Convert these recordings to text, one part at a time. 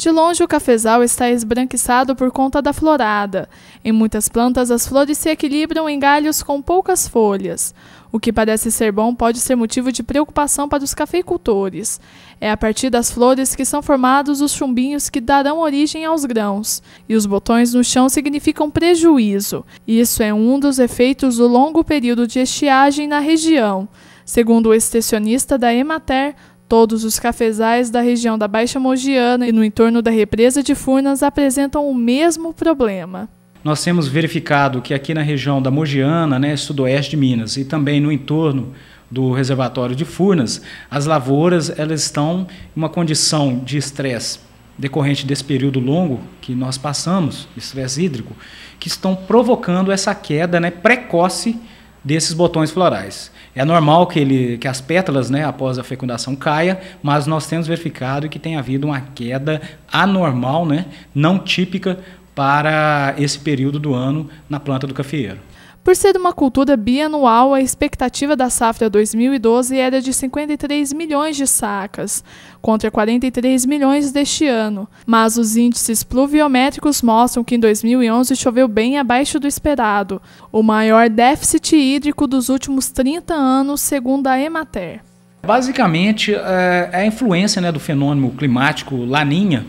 De longe, o cafezal está esbranquiçado por conta da florada. Em muitas plantas, as flores se equilibram em galhos com poucas folhas. O que parece ser bom pode ser motivo de preocupação para os cafeicultores. É a partir das flores que são formados os chumbinhos que darão origem aos grãos, e os botões no chão significam prejuízo. Isso é um dos efeitos do longo período de estiagem na região. Segundo o extensionista da Emater, Todos os cafezais da região da Baixa Mogiana e no entorno da represa de Furnas apresentam o mesmo problema. Nós temos verificado que aqui na região da Mogiana, né, sudoeste de Minas, e também no entorno do reservatório de Furnas, as lavouras elas estão em uma condição de estresse decorrente desse período longo que nós passamos, estresse hídrico, que estão provocando essa queda né, precoce desses botões florais. É normal que, ele, que as pétalas, né, após a fecundação, caia, mas nós temos verificado que tem havido uma queda anormal, né, não típica para esse período do ano na planta do cafeeiro. Por ser uma cultura bianual, a expectativa da safra 2012 era de 53 milhões de sacas, contra 43 milhões deste ano, mas os índices pluviométricos mostram que em 2011 choveu bem abaixo do esperado, o maior déficit hídrico dos últimos 30 anos, segundo a Emater. Basicamente, é, é a influência né, do fenômeno climático Laninha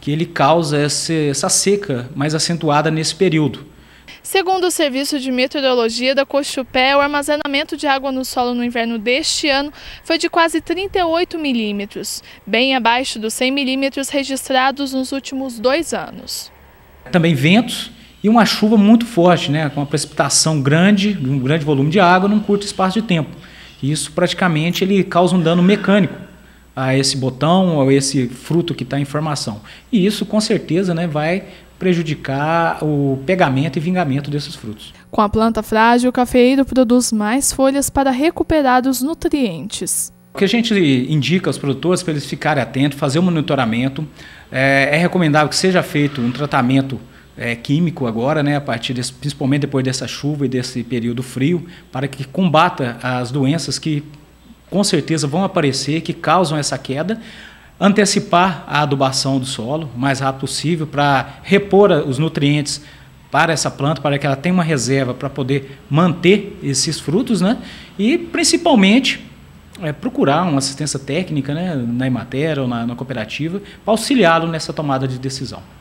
que ele causa essa seca mais acentuada nesse período. Segundo o Serviço de Meteorologia da Cochupé, o armazenamento de água no solo no inverno deste ano foi de quase 38 milímetros, bem abaixo dos 100 milímetros registrados nos últimos dois anos. Também ventos e uma chuva muito forte, né, com uma precipitação grande, um grande volume de água num curto espaço de tempo. Isso praticamente ele causa um dano mecânico a esse botão ou esse fruto que está em formação. E isso, com certeza, né, vai prejudicar o pegamento e vingamento desses frutos. Com a planta frágil, o cafeiro produz mais folhas para recuperar os nutrientes. O que a gente indica aos produtores para eles ficarem atentos, fazer o um monitoramento. É, é, recomendável que seja feito um tratamento é, químico agora, né, a partir desse, principalmente depois dessa chuva e desse período frio, para que combata as doenças que com certeza vão aparecer, que causam essa queda, antecipar a adubação do solo o mais rápido possível para repor os nutrientes para essa planta, para que ela tenha uma reserva para poder manter esses frutos, né? E principalmente é, procurar uma assistência técnica né, na Imatera ou na, na cooperativa para auxiliá-lo nessa tomada de decisão.